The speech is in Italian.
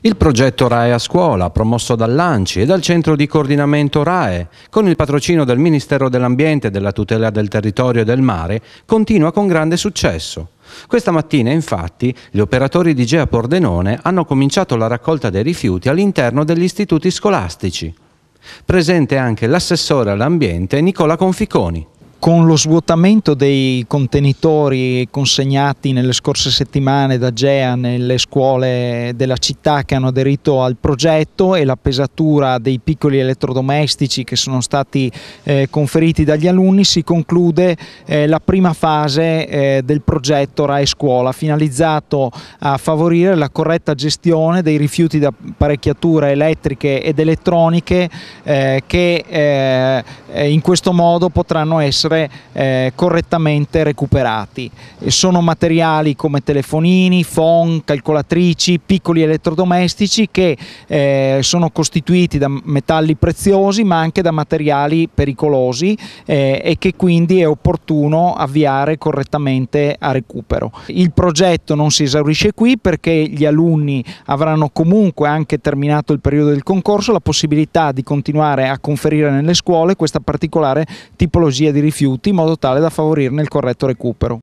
Il progetto RAE a scuola, promosso dall'ANCI e dal Centro di Coordinamento RAE, con il patrocino del Ministero dell'Ambiente, e della Tutela del Territorio e del Mare, continua con grande successo. Questa mattina, infatti, gli operatori di Gea Pordenone hanno cominciato la raccolta dei rifiuti all'interno degli istituti scolastici. Presente anche l'assessore all'ambiente Nicola Conficoni con lo svuotamento dei contenitori consegnati nelle scorse settimane da GEA nelle scuole della città che hanno aderito al progetto e la pesatura dei piccoli elettrodomestici che sono stati eh, conferiti dagli alunni si conclude eh, la prima fase eh, del progetto RAE Scuola finalizzato a favorire la corretta gestione dei rifiuti da apparecchiature elettriche ed elettroniche eh, che eh, eh, in questo modo potranno essere essere eh, correttamente recuperati. E sono materiali come telefonini, phone, calcolatrici, piccoli elettrodomestici che eh, sono costituiti da metalli preziosi ma anche da materiali pericolosi eh, e che quindi è opportuno avviare correttamente a recupero. Il progetto non si esaurisce qui perché gli alunni avranno comunque anche terminato il periodo del concorso la possibilità di continuare a conferire nelle scuole questa particolare tipologia di rifiuti rifiuti in modo tale da favorirne il corretto recupero.